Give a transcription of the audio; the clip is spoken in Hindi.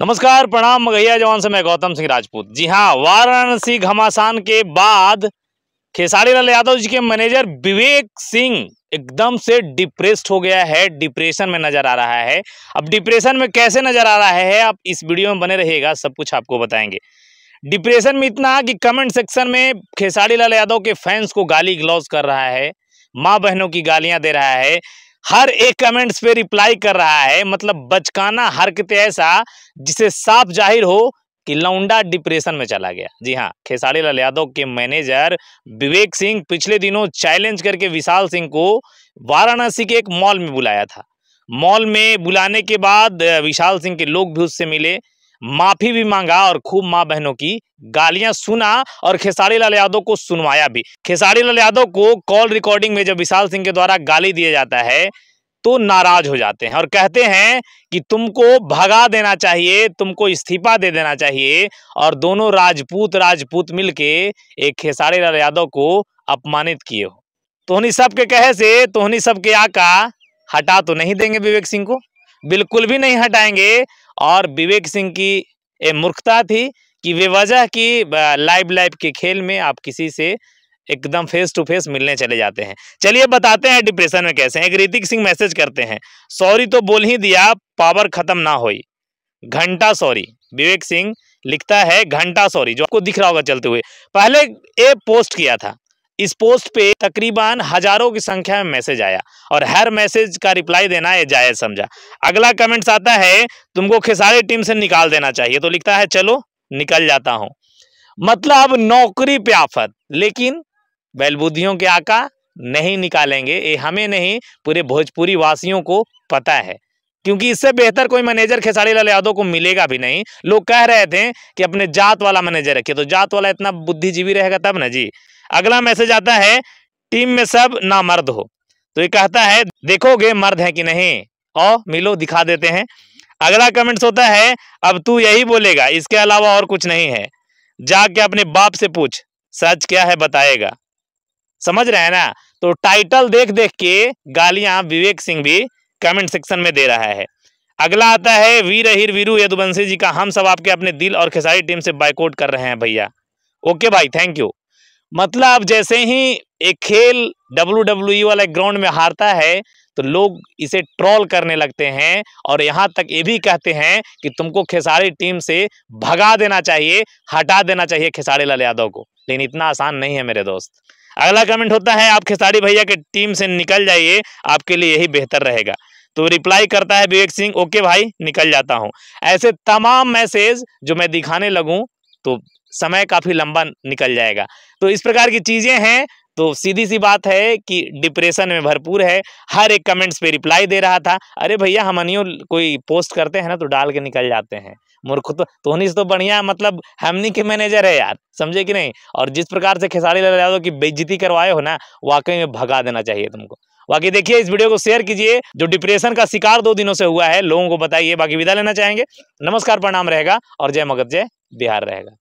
नमस्कार प्रणाम मगैया जवान से मैं गौतम सिंह राजपूत जी हाँ वाराणसी घमासान के बाद खेसारी लाल यादव जी के मैनेजर विवेक सिंह एकदम से डिप्रेस्ड हो गया है डिप्रेशन में नजर आ रहा है अब डिप्रेशन में कैसे नजर आ रहा है आप इस वीडियो में बने रहेगा सब कुछ आपको बताएंगे डिप्रेशन में इतना कि कमेंट सेक्शन में खेसारी लाल यादव के फैंस को गाली ग्लॉज कर रहा है माँ बहनों की गालियां दे रहा है हर एक कमेंट्स पे रिप्लाई कर रहा है मतलब बचकाना हरकत ऐसा जिसे साफ जाहिर हो कि लौंडा डिप्रेशन में चला गया जी हाँ खेसारी लाल यादव के मैनेजर विवेक सिंह पिछले दिनों चैलेंज करके विशाल सिंह को वाराणसी के एक मॉल में बुलाया था मॉल में बुलाने के बाद विशाल सिंह के लोग भी उससे मिले माफी भी मांगा और खूब माँ बहनों की गालियां सुना और खेसारी लाल यादव को सुनवाया भी खेसारी लाल यादव को कॉल रिकॉर्डिंग में जब विशाल सिंह के द्वारा गाली दिया जाता है तो नाराज हो जाते हैं और कहते हैं कि तुमको भगा देना चाहिए तुमको इस्तीफा दे देना चाहिए और दोनों राजपूत राजपूत मिलके एक खेसारी लाल यादव को अपमानित किए हो तोहनी सब के कहे से तोहनी सब के आका हटा तो नहीं देंगे विवेक सिंह को बिल्कुल भी नहीं हटाएंगे और विवेक सिंह की ये मूर्खता थी कि बेवजह की लाइव लाइव के खेल में आप किसी से एकदम फेस टू फेस मिलने चले जाते हैं चलिए बताते हैं डिप्रेशन में कैसे एक ऋतिक सिंह मैसेज करते हैं सॉरी तो बोल ही दिया पावर खत्म ना हुई घंटा सॉरी विवेक सिंह लिखता है घंटा सॉरी जो आपको दिख रहा होगा चलते हुए पहले ये पोस्ट किया था इस पोस्ट पे तकरीबन हजारों की संख्या में मैसेज आया और हर मैसेज का रिप्लाई देना ये जायज समझा अगला कमेंट्स आता है तुमको खेसारी टीम से निकाल देना चाहिए तो लिखता है चलो निकल जाता हूँ मतलब नौकरी पे आफत लेकिन बैलबुद्धियों के आका नहीं निकालेंगे ये हमें नहीं पूरे भोजपुरी वासियों को पता है क्योंकि इससे बेहतर कोई मैनेजर खेसारी लाल यादव को मिलेगा भी नहीं लोग कह रहे थे कि अपने जात वाला मैनेजर रखिए तो जात वाला इतना बुद्धिजीवी रहेगा तब ना जी अगला मैसेज आता है टीम में सब ना मर्द हो तो ये कहता है देखोगे मर्द है कि नहीं और मिलो दिखा देते हैं अगला कमेंट्स होता है अब तू यही बोलेगा इसके अलावा और कुछ नहीं है जाके अपने बाप से पूछ सच क्या है बताएगा समझ रहे हैं ना तो टाइटल देख देख के गालियां विवेक सिंह भी कमेंट सेक्शन में दे रहा है अगला आता है वीर अहिर वीरू यदुवंशी जी का हम सब आपके अपने दिल और खेसारी टीम से बाइकआउट कर रहे हैं भैया ओके भाई थैंक यू मतलब जैसे ही एक खेल डब्ल्यू डब्ल्यू e वाले ग्राउंड में हारता है तो लोग इसे ट्रोल करने लगते हैं और यहाँ तक ये भी कहते हैं कि तुमको खेसारी टीम से भगा देना चाहिए हटा देना चाहिए खेसारी लाल यादव को लेकिन इतना आसान नहीं है मेरे दोस्त अगला कमेंट होता है आप खेसारी भैया के टीम से निकल जाइए आपके लिए यही बेहतर रहेगा तो रिप्लाई करता है विवेक सिंह ओके भाई निकल जाता हूँ ऐसे तमाम मैसेज जो मैं दिखाने लगूँ तो समय काफ़ी लंबा निकल जाएगा तो इस प्रकार की चीज़ें हैं तो सीधी सी बात है कि डिप्रेशन में भरपूर है हर एक कमेंट्स पे रिप्लाई दे रहा था अरे भैया हम अनियो कोई पोस्ट करते हैं ना तो डाल के निकल जाते हैं मूर्ख तो तोहनी से तो बढ़िया मतलब हमनी के मैनेजर है यार समझे कि नहीं और जिस प्रकार से खेसारी लाल यादव की बेइज्जती करवाए हो ना वाकई में भगा देना चाहिए तुमको बाकी देखिए इस वीडियो को शेयर कीजिए जो डिप्रेशन का शिकार दो दिनों से हुआ है लोगों को बताइए बाकी विदा लेना चाहेंगे नमस्कार प्रणाम रहेगा और जय मगध जय बिहार रहेगा